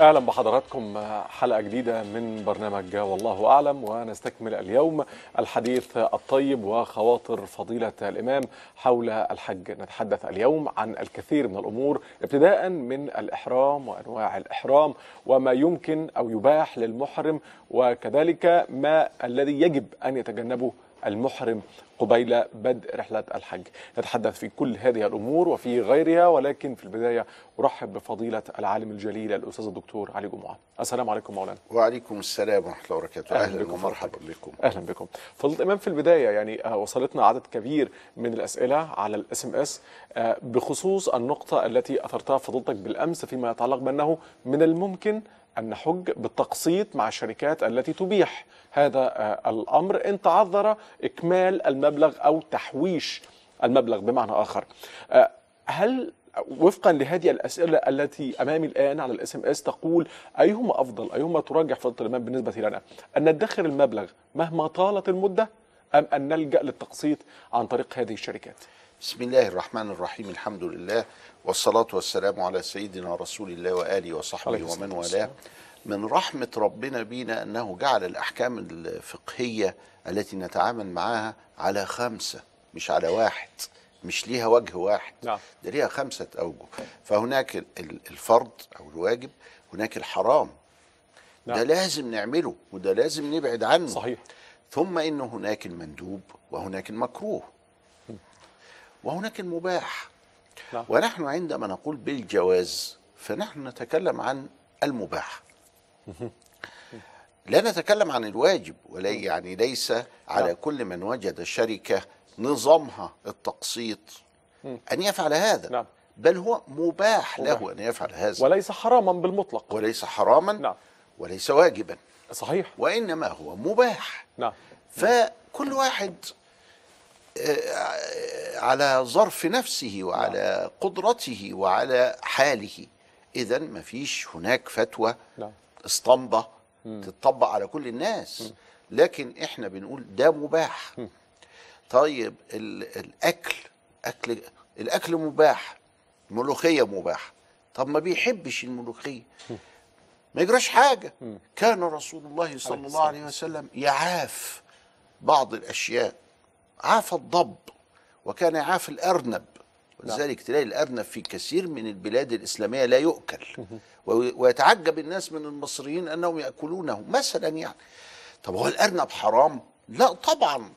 اهلا بحضراتكم حلقه جديده من برنامج والله اعلم ونستكمل اليوم الحديث الطيب وخواطر فضيله الامام حول الحج نتحدث اليوم عن الكثير من الامور ابتداء من الاحرام وانواع الاحرام وما يمكن او يباح للمحرم وكذلك ما الذي يجب ان يتجنبه المحرم قبيل بدء رحلة الحج نتحدث في كل هذه الأمور وفي غيرها ولكن في البداية أرحب بفضيلة العالم الجليل الأستاذ الدكتور علي جمعة السلام عليكم مولانا وعليكم السلام ورحمة الله وبركاته أهلا, أهلا بكم ومرحبا بكم أهلا بكم فضيلة الإمام في البداية يعني آه، وصلتنا عدد كبير من الأسئلة على الاس ام آه، اس بخصوص النقطة التي أثرتها فضيلتك بالأمس فيما يتعلق بأنه من الممكن أن نحج بالتقسيط مع الشركات التي تبيح هذا آه، الأمر إن تعذر إكمال المبلغ أو تحويش المبلغ بمعنى آخر آه، هل وفقا لهذه الاسئله التي امامي الان على الاس ام اس تقول ايهما افضل ايهما ترجح فضل الامام بالنسبه لنا ان ندخر المبلغ مهما طالت المده ام ان نلجا للتقسيط عن طريق هذه الشركات بسم الله الرحمن الرحيم الحمد لله والصلاة والسلام على سيدنا رسول الله وآله وصحبه ومن والاه من رحمة ربنا بينا أنه جعل الأحكام الفقهية التي نتعامل معها على خمسة مش على واحد مش ليها وجه واحد نعم. ده ليها خمسة أوجه فهناك الفرض أو الواجب هناك الحرام نعم. ده لازم نعمله وده لازم نبعد عنه صحيح ثم إن هناك المندوب وهناك المكروه وهناك المباح لا. نعم. ونحن عندما نقول بالجواز فنحن نتكلم عن المباح لا نتكلم عن الواجب ولا يعني ليس على نعم. كل من وجد شركة نظامها التقسيط أن يفعل هذا نعم. بل هو مباح له أن يفعل هذا وليس حراما بالمطلق وليس حراما نعم. وليس واجبا صحيح وإنما هو مباح نعم. فكل واحد على ظرف نفسه وعلى نعم. قدرته وعلى حاله إذا ما فيش هناك فتوى نعم. اسطمبة تطبق على كل الناس لكن احنا بنقول ده مباح طيب الأكل أكل الأكل مباح الملوخيه مباح طب ما بيحبش الملوخية ما يجراش حاجة كان رسول الله صلى الله عليه وسلم يعاف بعض الأشياء عاف الضب وكان يعاف الأرنب نعم. ولذلك تلاقي الأرنب في كثير من البلاد الإسلامية لا يؤكل ويتعجب الناس من المصريين أنهم يأكلونه مثلا يعني طب هو الأرنب حرام؟ لا طبعا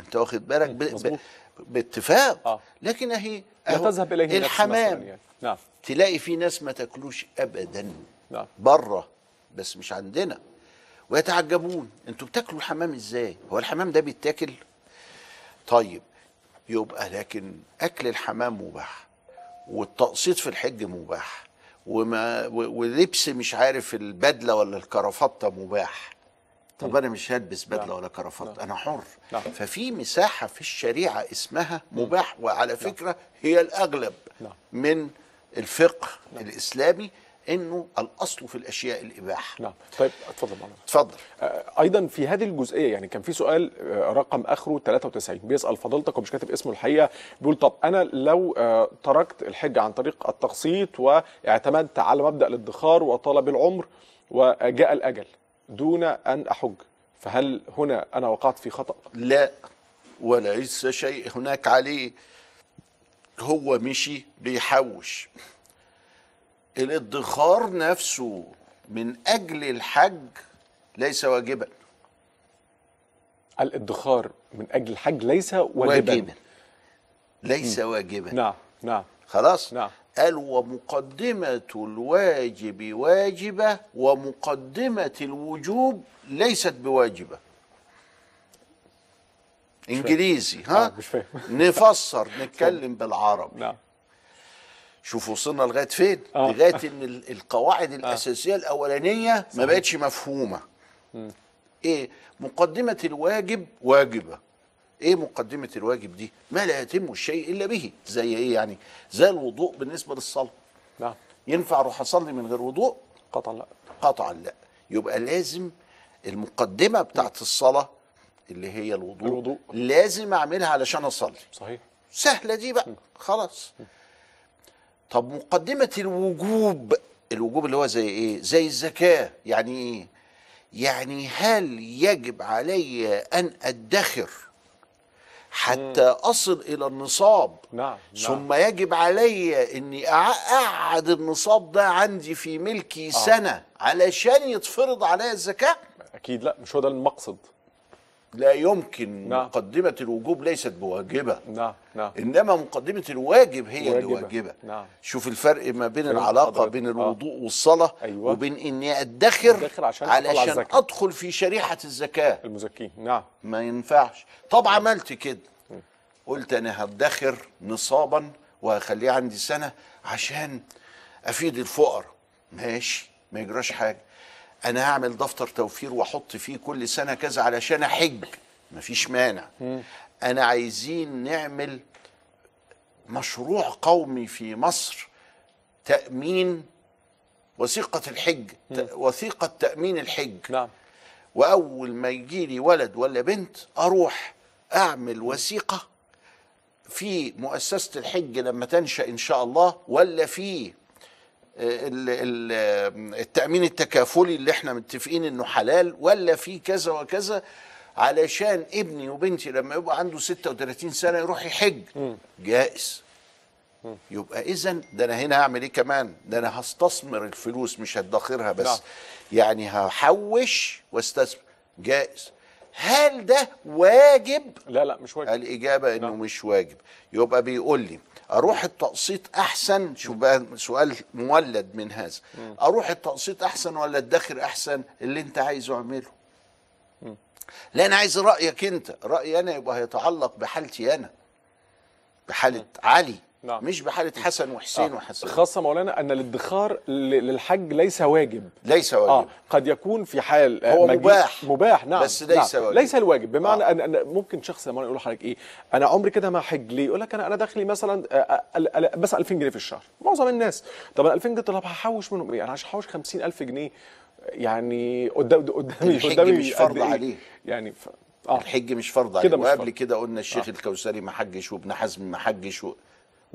أنت واخد بالك ب... ب... باتفاق آه. لكن أهي لا تذهب إليه الحمام يعني. نعم. تلاقي في ناس ما تاكلوش أبدا نعم. بره بس مش عندنا ويتعجبون انتوا بتاكلوا الحمام ازاي هو الحمام ده بيتاكل طيب يبقى لكن اكل الحمام مباح والتقسيط في الحج مباح وما ولبس مش عارف البدله ولا الكرافطه مباح طب طيب. انا مش هلبس بدله ولا كرافات انا حر لا. ففي مساحه في الشريعه اسمها مباح وعلى فكره هي الاغلب لا. من الفقه لا. الاسلامي انه الاصل في الاشياء الاباحه نعم طيب اتفضل معنا. اتفضل آه، ايضا في هذه الجزئيه يعني كان في سؤال آه، رقم اخره 93 بيسال فضيلتك ومش كاتب اسمه الحقيقه بيقول طب انا لو آه، تركت الحج عن طريق التقسيط واعتمدت على مبدا الادخار وطلب العمر وجاء الاجل دون ان احج فهل هنا انا وقعت في خطا لا وليس شيء هناك عليه هو مشي بيحوش الادخار نفسه من اجل الحج ليس واجبا الادخار من اجل الحج ليس واجبا, واجباً. ليس م. واجبا نعم نعم خلاص نعم قال ومقدمة الواجب واجبة ومقدمة الوجوب ليست بواجبة انجليزي آه، ها مش فاهم. نفسر نتكلم بالعربي نعم شوف وصلنا لغايه فين آه. لغايه ان القواعد آه. الاساسيه آه. الاولانيه ما بقتش مفهومه م. ايه مقدمه الواجب واجبه ايه مقدمه الواجب دي ما لا يتم الشيء الا به زي ايه يعني زي الوضوء بالنسبه للصلاه نعم ينفع اروح اصلي من غير وضوء قطعا لا قطعا لا يبقى لازم المقدمه بتاعت الصلاه اللي هي الوضوء, الوضوء. لازم اعملها علشان اصلي صحيح سهله دي بقى خلاص طب مقدمة الوجوب الوجوب اللي هو زي ايه زي الزكاة يعني ايه يعني هل يجب علي ان ادخر حتى اصل الى النصاب نعم, نعم. ثم نعم. يجب علي اني اقعد النصاب ده عندي في ملكي آه. سنه علشان يتفرض عليا الزكاه اكيد لا مش هو ده المقصد لا يمكن نعم. مقدمة الوجوب ليست بواجبة نعم. نعم. إنما مقدمة الواجب هي واجبة. اللي واجبة نعم. شوف الفرق ما بين العلاقة حضرت. بين آه. الوضوء آه. والصلاة أيوة. وبين إني أدخر عشان, علشان أدخل في شريحة الزكاة المزكين نعم ما ينفعش طب عملت كده قلت أنا هدخر نصابا وهخليه عندي سنة عشان أفيد الفقر ماشي ما يجراش حاجة انا هعمل دفتر توفير واحط فيه كل سنه كذا علشان احج مفيش مانع انا عايزين نعمل مشروع قومي في مصر تامين وثيقه الحج وثيقه تامين الحج نعم واول ما يجي لي ولد ولا بنت اروح اعمل وثيقه في مؤسسه الحج لما تنشا ان شاء الله ولا في التأمين التكافلي اللي احنا متفقين انه حلال ولا في كذا وكذا علشان ابني وبنتي لما يبقى عنده 36 سنة يروح يحج جائز يبقى اذا ده انا هنا هعمل ايه كمان ده انا هستثمر الفلوس مش هدخرها بس لا. نعم. يعني هحوش واستثمر جائز هل ده واجب لا لا مش واجب الاجابه انه لا. نعم. مش واجب يبقى بيقول لي اروح التقسيط احسن شو بقى سؤال مولد من هذا اروح التقسيط احسن ولا الدخر احسن اللي انت عايزه اعمله لا انا عايز رايك انت رايي انا يبقى هيتعلق بحالتي انا بحاله علي نعم. مش بحاله حسن وحسين آه. وحسن خاصه مولانا ان الادخار للحج ليس واجب ليس واجب آه. قد يكون في حال آه، هو مباح مباح نعم بس ليس نعم. واجب ليس الواجب بمعنى آه. ان ممكن شخص يقول لحضرتك ايه انا عمري كده ما حج ليه يقول لك انا انا دخلي مثلا آه، آه، بس 2000 جنيه في الشهر معظم الناس طب 2000 جنيه طب هحوش منهم ايه انا عشان هحوش 50000 جنيه يعني قدام قدامي قدامي مش فرض إيه؟ عليه يعني ف... آه. الحج مش فرض عليه وقبل كده قلنا الشيخ آه. الكوثري ما حجش وابن حزم ما حجش و...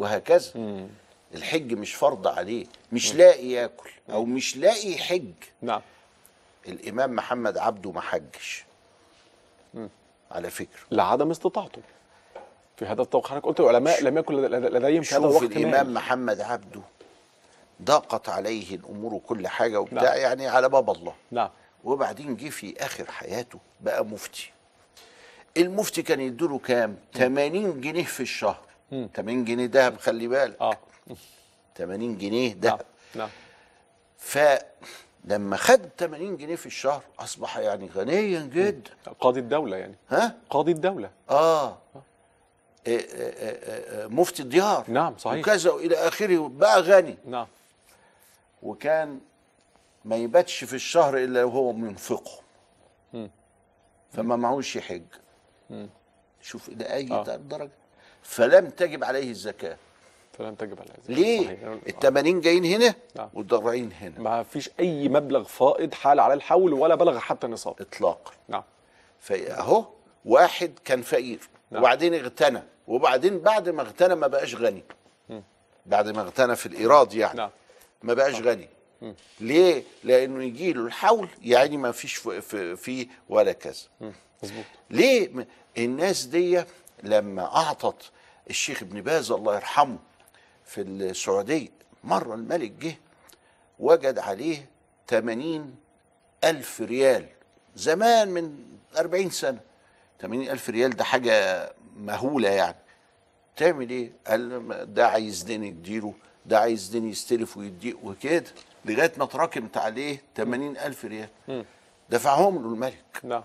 وهكذا مم. الحج مش فرض عليه مش مم. لاقي ياكل او مش لاقي حج نعم الامام محمد عبده ما حجش على فكره لعدم استطاعته في هذا التوقيت حضرتك قلت العلماء لم يكن لديهم في هذا الوقت الامام مال. محمد عبده ضاقت عليه الامور وكل حاجه وبتاع نعم. يعني على باب الله نعم وبعدين جه في اخر حياته بقى مفتي المفتي كان يديله كام 80 جنيه في الشهر 80 جنيه دهب خلي بالك اه 80 جنيه دهب نعم, نعم. فلما خد 80 جنيه في الشهر اصبح يعني غنيا جدا قاضي الدوله يعني ها قاضي الدوله آه. آه. آه،, اه, آه. مفتي الديار نعم صحيح وكذا والى اخره بقى غني نعم وكان ما يباتش في الشهر الا وهو منفقه فما معهوش يحج شوف الى اي آه. درجه فلم تجب عليه الزكاه فلم تجب عليه الزكاه ليه؟ ال 80 جايين هنا نعم. والضرعين هنا ما فيش اي مبلغ فائض حال على الحول ولا بلغ حتى نصاب اطلاقا نعم فاهو واحد كان فقير نعم. وبعدين اغتنى وبعدين بعد ما اغتنى ما بقاش غني م. بعد ما اغتنى في الايراد يعني نعم. ما بقاش نعم. غني م. ليه؟ لانه يجي له الحول يعني ما فيش فيه ولا كذا مظبوط ليه الناس ديه لما اعطت الشيخ ابن باز الله يرحمه في السعوديه مره الملك جه وجد عليه 80 ألف ريال زمان من 40 سنة 80 ألف ريال ده حاجة مهولة يعني تعمل ايه؟ قال ده عايز دين يديله ده عايز دين يستلف ويديه وكده لغاية ما تراكمت عليه 80 ألف ريال دفعهم له الملك نعم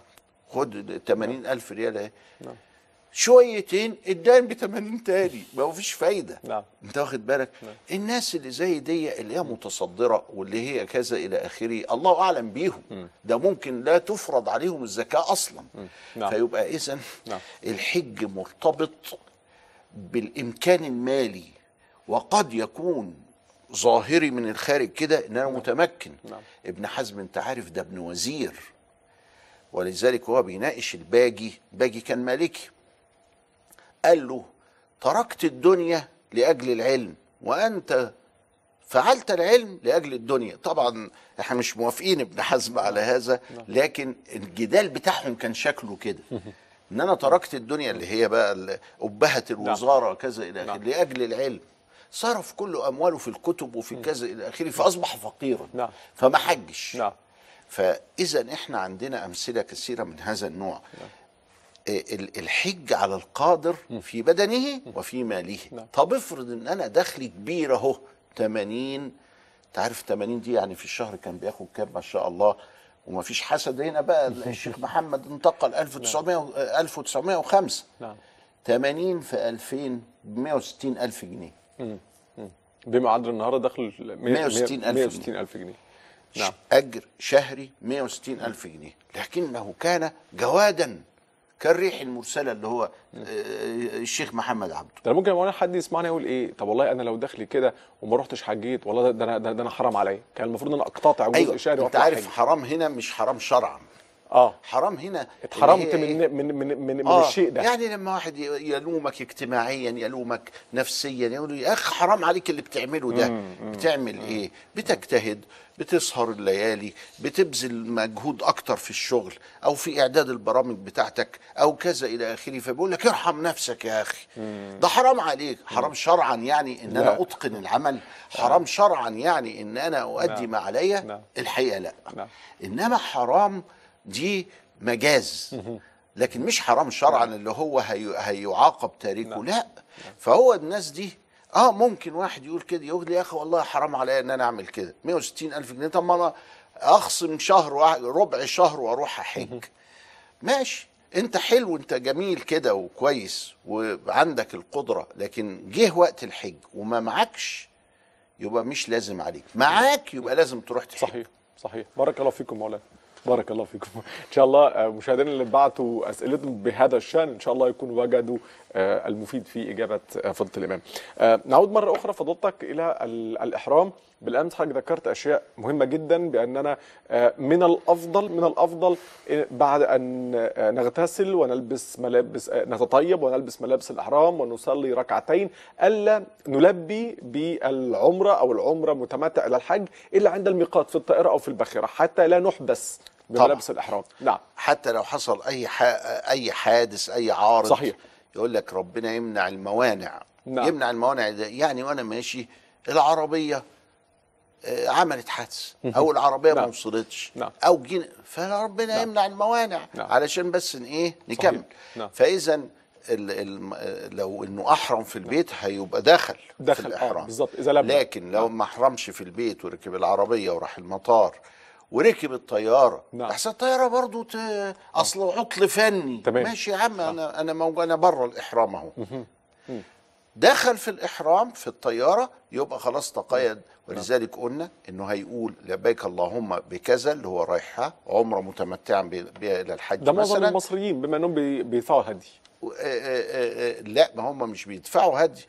خد 80 ألف ريال اهي نعم شويتين الدين ب 80 تاني ما فيش فايده نعم انت واخد بالك نعم. الناس اللي زي دي اللي هي متصدره واللي هي كذا الى اخره الله اعلم بيهم م. ده ممكن لا تفرض عليهم الزكاه اصلا م. نعم. فيبقى اذا نعم. الحج مرتبط بالامكان المالي وقد يكون ظاهري من الخارج كده ان انا نعم. متمكن نعم. ابن حزم انت عارف ده ابن وزير ولذلك هو بيناقش الباجي باجي كان مالكي قال له تركت الدنيا لاجل العلم وانت فعلت العلم لاجل الدنيا طبعا احنا مش موافقين ابن حزم على نعم. هذا نعم. لكن الجدال بتاعهم كان شكله كده ان انا تركت الدنيا اللي هي بقى ابهه نعم. الوزاره كذا الى اخره لاجل العلم صرف كل امواله في الكتب وفي كذا الى اخره فاصبح فقيرا نعم. فما حجش نعم. فاذا احنا عندنا امثله كثيره من هذا النوع الحج على القادر في بدنه وفي ماله نعم. طب افرض ان انا دخلي كبير اهو 80 تعرف 80 دي يعني في الشهر كان بياخد كام ما شاء الله وما فيش حسد هنا بقى الشيخ محمد انتقل 1900 1905 نعم 80 نعم. في 2000 ب 160 الف جنيه بما عدل النهارده دخل 160 160 الف جنيه نعم اجر شهري 160 الف جنيه لكنه كان جوادا كالريح المرسله اللي هو آه، آه، الشيخ محمد عبده ده ممكن وانا حد يسمعني يقول ايه طب والله انا لو دخلي كده وما رحتش حجيت والله ده انا ده, انا حرام عليا كان المفروض ان اقتطع جزء أيوة. شهري انت عارف حاجة. حرام هنا مش حرام شرعا اه حرام هنا اتحرمت من من إيه؟ من من, من آه الشيء ده يعني لما واحد يلومك اجتماعيا يلومك نفسيا يقول يا اخ حرام عليك اللي بتعمله ده مم بتعمل مم ايه بتجتهد بتسهر الليالي بتبذل مجهود اكتر في الشغل او في اعداد البرامج بتاعتك او كذا الى اخره فبيقول لك ارحم نفسك يا اخي ده حرام عليك حرام شرعا يعني ان لا. انا اتقن العمل آه. حرام شرعا يعني ان انا اؤدي ما عليا الحقيقه لا. لا انما حرام دي مجاز لكن مش حرام شرعا نعم. اللي هو هي هيعاقب تاركه نعم. لا نعم. فهو الناس دي اه ممكن واحد يقول كده يقول لي يا اخي والله حرام عليا ان انا اعمل كده 160 الف جنيه طب ما انا اخصم شهر ربع شهر واروح احج ماشي انت حلو انت جميل كده وكويس وعندك القدره لكن جه وقت الحج وما معكش يبقى مش لازم عليك معاك يبقى لازم تروح تحج صحيح صحيح بارك الله فيكم مولانا بارك الله فيكم ان شاء الله آه، مشاهدينا اللي بعتوا اسئلتهم بهذا الشان ان شاء الله يكونوا وجدوا آه، المفيد في اجابه آه، فضيله الامام نعود مره اخرى فضلتك الى الاحرام بالامس حضرتك ذكرت اشياء مهمه جدا باننا من الافضل من الافضل بعد ان نغتسل ونلبس ملابس نتطيب ونلبس ملابس الاحرام ونصلي ركعتين الا نلبي بالعمره او العمره متمتع الى الحج الا عند الميقات في الطائره او في الباخره حتى لا نحبس بملابس الاحرام نعم حتى لو حصل اي اي حادث اي عارض صحيح يقول لك ربنا يمنع الموانع نعم. يمنع الموانع ده يعني وانا ماشي العربيه آه، عملت حادث او العربيه ما نعم. وصلتش نعم. او جينا فربنا نعم. يمنع الموانع نعم. علشان بس ايه نكمل نعم. فاذا ال ال آه، لو انه احرم في نعم. البيت نعم. هيبقى دخل دخل في آه، الاحرام آه بالظبط اذا لكن لو نعم. ما احرمش في البيت وركب العربيه وراح المطار وركب الطياره نعم. احسن الطياره برضو ت... اصل عطل فني تمام. ماشي يا عم انا انا موجود انا بره الاحرام اهو دخل في الاحرام في الطياره يبقى خلاص تقيد ولذلك قلنا انه هيقول لبيك اللهم بكذا اللي هو رايحها عمره متمتعا بها الى الحج ده معظم المصريين بما انهم بيدفعوا هدي لا ما هم مش بيدفعوا هدي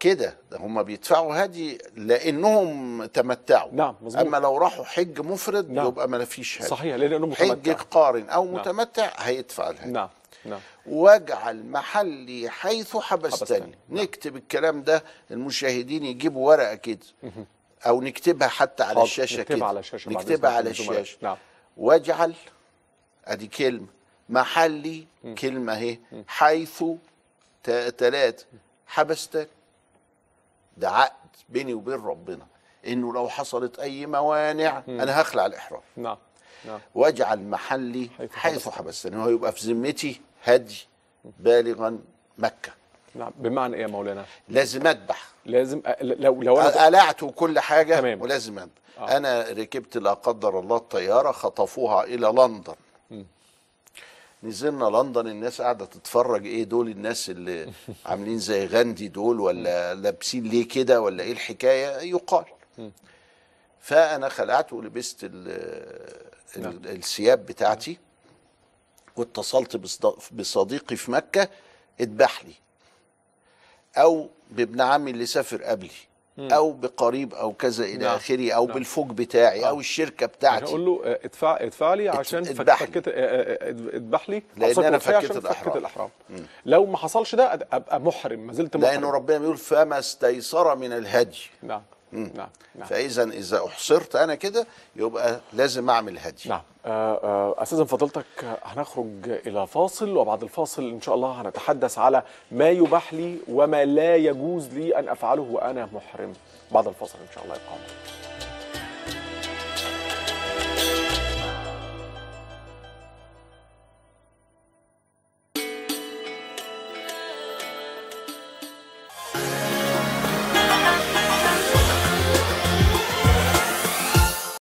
كده هم بيدفعوا هدي لانهم تمتعوا نعم مظبوط اما لو راحوا حج مفرد نعم. يبقى ما فيش هدي صحيح لانهم متمتع حج قارن او نعم. متمتع هيدفع الهدي نعم نعم واجعل محلي حيث حبستني نعم. نكتب الكلام ده المشاهدين يجيبوا ورقه كده او نكتبها حتى على الشاشه نكتبها كده على الشاشه نكتبها على الشاشه نعم واجعل ادي كلمه محلي كلمه اهي حيث ثلاث حبستني ده عقد بيني وبين ربنا انه لو حصلت اي موانع انا هخلع الاحرام نعم نعم واجعل محلي حيث حبستني وهو يبقى في ذمتي هدي بالغا مكه نعم بمعنى ايه يا مولانا؟ لازم اذبح لازم أ... لو لو انا قلعت كل حاجه تمام. ولازم أدبح. آه. انا ركبت لا قدر الله الطياره خطفوها الى لندن نزلنا لندن الناس قاعده تتفرج ايه دول الناس اللي عاملين زي غاندي دول ولا لابسين ليه كده ولا ايه الحكايه يقال فانا خلعت ولبست الثياب بتاعتي واتصلت بصديقي في مكه اتباح لي او بابن عمي اللي سافر قبلي او بقريب او كذا الى نعم. اخره او نعم. بالفوج بتاعي آه. او الشركه بتاعتي اقول له آه، ادفع ادفع لي عشان اذبح لي اذبح آه، آه، لي لان انا فكيت الاحرام, الأحرام. لو ما حصلش ده ابقى محرم ما زلت محرم لانه ربنا بيقول فما استيسر من الهدي نعم نعم. نعم. فاذا اذا احصرت انا كده يبقى لازم اعمل هدي نعم آه، آه، استاذ فضلتك هنخرج الى فاصل وبعد الفاصل ان شاء الله هنتحدث على ما يباح لي وما لا يجوز لي ان افعله وانا محرم بعد الفاصل ان شاء الله يبقى